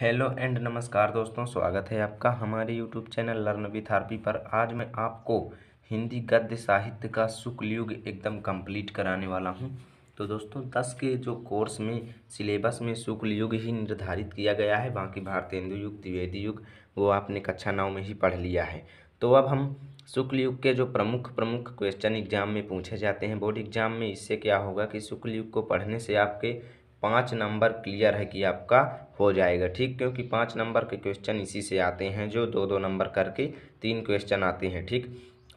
hello and नमस्कार दोस्तों स्वागत है आपका हमारे यूट्यूब चैनल लर्न विथ पर आज मैं आपको हिंदी गद्य साहित्य का शुक्ल युग एकदम कंप्लीट कराने वाला हूं तो दोस्तों दस के जो कोर्स में सिलेबस में शुक्ल युग ही निर्धारित किया गया है बाकी भारतीय हिंदू युग द्विवेदी युग वो आपने कक्षा नाव में ही पढ़ लिया है तो अब हम शुक्ल युग के जो प्रमुख प्रमुख क्वेश्चन एग्जाम में पूछे जाते हैं बोर्ड एग्जाम में इससे क्या होगा कि शुक्ल युग को पढ़ने से आपके पाँच नंबर क्लियर है कि आपका हो जाएगा ठीक क्योंकि पाँच नंबर के क्वेश्चन इसी से आते हैं जो दो दो नंबर करके तीन क्वेश्चन आते हैं ठीक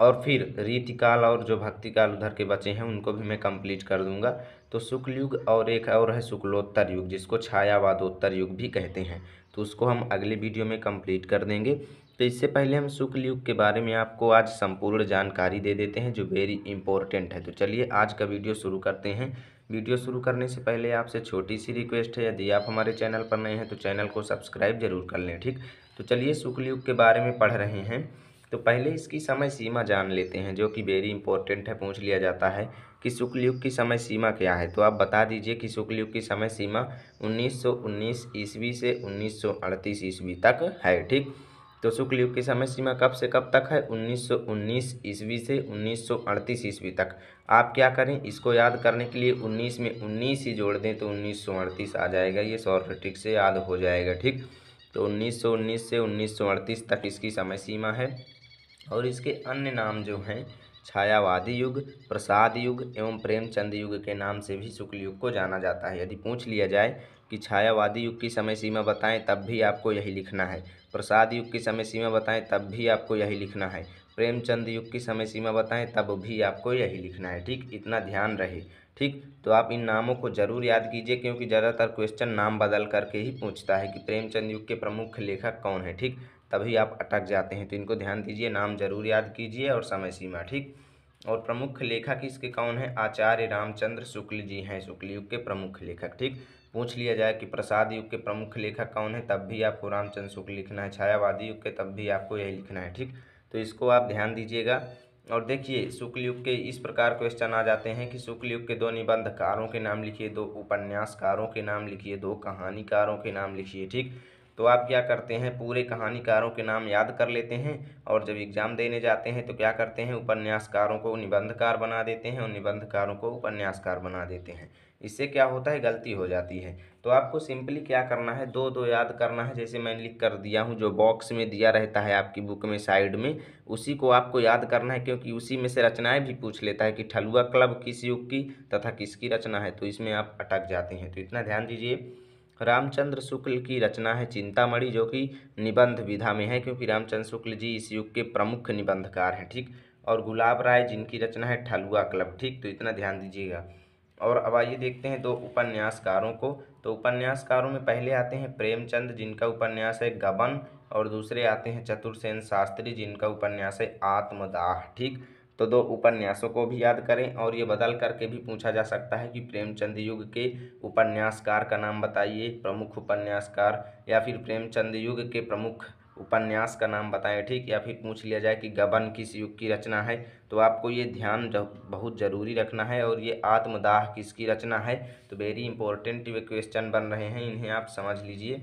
और फिर रीतिकाल और जो भक्तिकाल उधर के बचे हैं उनको भी मैं कंप्लीट कर दूंगा तो शुक्ल युग और एक और है शुक्लोत्तर युग जिसको छायावादोत्तर युग भी कहते हैं तो उसको हम अगले वीडियो में कंप्लीट कर देंगे तो इससे पहले हम शुक्ल युग के बारे में आपको आज संपूर्ण जानकारी दे देते हैं जो वेरी इंपॉर्टेंट है तो चलिए आज का वीडियो शुरू करते हैं वीडियो शुरू करने से पहले आपसे छोटी सी रिक्वेस्ट है यदि आप हमारे चैनल पर नए हैं तो चैनल को सब्सक्राइब जरूर कर लें ठीक तो चलिए शुक्ल युग के बारे में पढ़ रहे हैं तो पहले इसकी समय सीमा जान लेते हैं जो कि वेरी इंपॉर्टेंट है पूछ लिया जाता है कि शुक्ल युग की समय सीमा क्या है तो आप बता दीजिए कि शुक्ल युग की समय सीमा 1919 ईस्वी से 1938 ईस्वी तक है ठीक तो शुक्ल युग की समय सीमा कब से कब तक है 1919 ईस्वी से 1938 ईस्वी तक आप क्या करें इसको याद करने के लिए 19 में 19 ही जोड़ दें तो उन्नीस आ जाएगा ये ठीक से याद हो जाएगा ठीक तो 1919 से 1938 तक इसकी समय सीमा है और इसके अन्य नाम जो हैं छायावादी युग प्रसाद युग एवं प्रेमचंद युग के नाम से भी शुक्ल युग को जाना जाता है यदि पूछ लिया जाए कि छायावादी युग की समय सीमा बताएं तब भी आपको यही लिखना है प्रसाद युग की समय सीमा बताएं तब भी आपको यही लिखना है प्रेमचंद युग की समय सीमा बताएं तब भी आपको यही लिखना है ठीक इतना ध्यान रहे ठीक तो आप इन नामों को जरूर याद कीजिए क्योंकि ज़्यादातर क्वेश्चन नाम बदल करके ही पूछता है कि प्रेमचंद युग के प्रमुख लेखक कौन है ठीक तभी आप अटक जाते हैं तो इनको ध्यान दीजिए नाम जरूर याद कीजिए और समय सीमा ठीक और प्रमुख लेखक इसके कौन है आचार्य रामचंद्र शुक्ल जी हैं शुक्ल युग के प्रमुख लेखक ठीक पूछ लिया जाए कि प्रसाद युग के प्रमुख लेखक कौन है तब भी आपको रामचंद्र शुक्ल लिखना है छायावादी युग के तब भी आपको यही लिखना है ठीक तो इसको आप ध्यान दीजिएगा और देखिए शुक्ल युग के इस प्रकार क्वेश्चन आ जाते हैं कि शुक्ल युग के दो निबंधकारों के नाम लिखिए दो उपन्यासकारों के नाम लिखिए दो कहानीकारों के नाम लिखिए ठीक तो आप क्या करते हैं पूरे कहानीकारों के नाम याद कर लेते हैं और जब एग्ज़ाम देने जाते हैं तो क्या करते हैं उपन्यासकारों को निबंधकार बना देते हैं और निबंधकारों को उपन्यासकार बना देते हैं इससे क्या होता है गलती हो जाती है तो आपको सिंपली क्या करना है दो दो याद करना है जैसे मैंने लिख कर दिया हूँ जो बॉक्स में दिया रहता है आपकी बुक में साइड में उसी को आपको याद करना है क्योंकि उसी में से रचनाएं भी पूछ लेता है कि ठलुआ क्लब किस युग की तथा किसकी रचना है तो इसमें आप अटक जाते हैं तो इतना ध्यान दीजिए रामचंद्र शुक्ल की रचना है चिंतामणि जो कि निबंध विधा में है क्योंकि रामचंद्र शुक्ल जी इस युग के प्रमुख निबंधकार हैं ठीक और गुलाब राय जिनकी रचना है ठलुआ क्लब ठीक तो इतना ध्यान दीजिएगा और अब आइए देखते हैं दो उपन्यासकारों को तो उपन्यासकारों में पहले आते हैं प्रेमचंद जिनका उपन्यास है गबन और दूसरे आते हैं चतुर्सेन शास्त्री जिनका उपन्यास है आत्मदाह ठीक तो दो उपन्यासों को भी याद करें और ये बदल करके भी पूछा जा सकता है कि प्रेमचंद युग के उपन्यासकार का नाम बताइए प्रमुख उपन्यासकार या फिर प्रेमचंद युग के प्रमुख उपन्यास का नाम बताएं ठीक या फिर पूछ लिया जाए कि गबन किस युग की रचना है तो आपको ये ध्यान बहुत ज़रूरी रखना है और ये आत्मदाह किसकी रचना है तो वेरी इंपॉर्टेंट वे क्वेश्चन बन रहे हैं इन्हें आप समझ लीजिए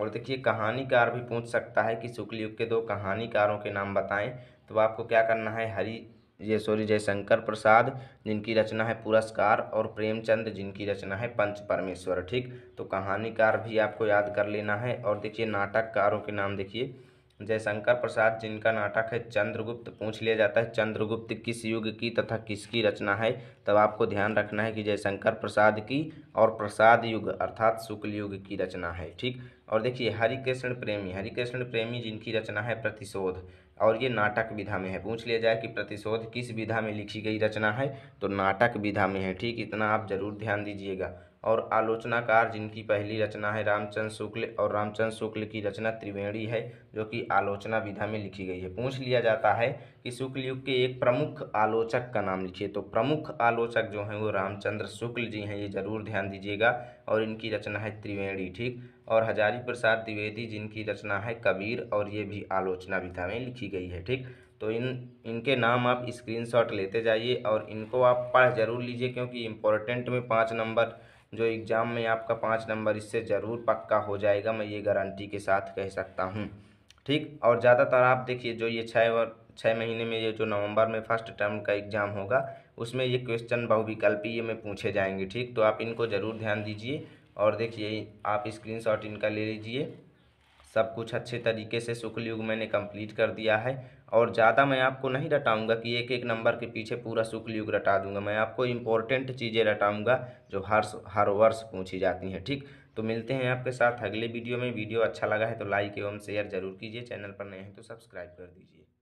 और देखिए कहानीकार भी पूछ सकता है कि शुक्ल युग के दो कहानीकारों के नाम बताएं तो आपको क्या करना है हरी ये सॉरी जयशंकर प्रसाद जिनकी रचना है पुरस्कार और प्रेमचंद जिनकी रचना है पंच परमेश्वर ठीक तो कहानीकार भी आपको याद कर लेना है और देखिए नाटककारों के नाम देखिए जयशंकर प्रसाद जिनका नाटक है चंद्रगुप्त पूछ लिया जाता है चंद्रगुप्त किस युग की तथा किसकी रचना है तब आपको ध्यान रखना है कि जयशंकर प्रसाद की और प्रसाद युग अर्थात शुक्ल युग की रचना है ठीक और देखिए हरिकृष्ण प्रेमी हरिकृष्ण प्रेमी जिनकी रचना है प्रतिशोध और ये नाटक विधा में है पूछ लिया जाए कि प्रतिशोध किस विधा में लिखी गई रचना है तो नाटक विधा में है ठीक इतना आप जरूर ध्यान दीजिएगा और आलोचनाकार जिनकी पहली रचना है रामचंद्र शुक्ल और रामचंद्र शुक्ल की रचना त्रिवेणी है जो कि आलोचना विधा में लिखी गई है पूछ लिया जाता है कि शुक्ल युग के एक प्रमुख आलोचक का नाम लिखिए तो प्रमुख आलोचक जो हैं वो रामचंद्र शुक्ल जी हैं ये जरूर ध्यान दीजिएगा और इनकी रचना है त्रिवेणी ठीक और हजारी प्रसाद द्विवेदी जिनकी रचना है कबीर और ये भी आलोचना विधा में लिखी गई है ठीक तो इन इनके नाम आप स्क्रीनशॉट लेते जाइए और इनको आप पढ़ जरूर लीजिए क्योंकि इम्पोर्टेंट में पाँच नंबर जो एग्ज़ाम में आपका पाँच नंबर इससे ज़रूर पक्का हो जाएगा मैं ये गारंटी के साथ कह सकता हूँ ठीक और ज़्यादातर आप देखिए जो ये छः और छः महीने में ये जो नवंबर में फर्स्ट टर्म का एग्ज़ाम होगा उसमें ये क्वेश्चन बहुविकल्पीय में पूछे जाएंगे ठीक तो आप इनको ज़रूर ध्यान दीजिए और देखिए आप स्क्रीनशॉट इनका ले लीजिए सब कुछ अच्छे तरीके से शुक्ल युग मैंने कंप्लीट कर दिया है और ज़्यादा मैं आपको नहीं रटाऊँगा कि एक एक नंबर के पीछे पूरा शुक्ल युग रटा दूंगा मैं आपको इम्पोर्टेंट चीज़ें रटाऊँगा जो हर हर वर्ष पूछी जाती हैं ठीक तो मिलते हैं आपके साथ अगले वीडियो में वीडियो अच्छा लगा है तो लाइक एवं शेयर जरूर कीजिए चैनल पर नए हैं तो सब्सक्राइब कर दीजिए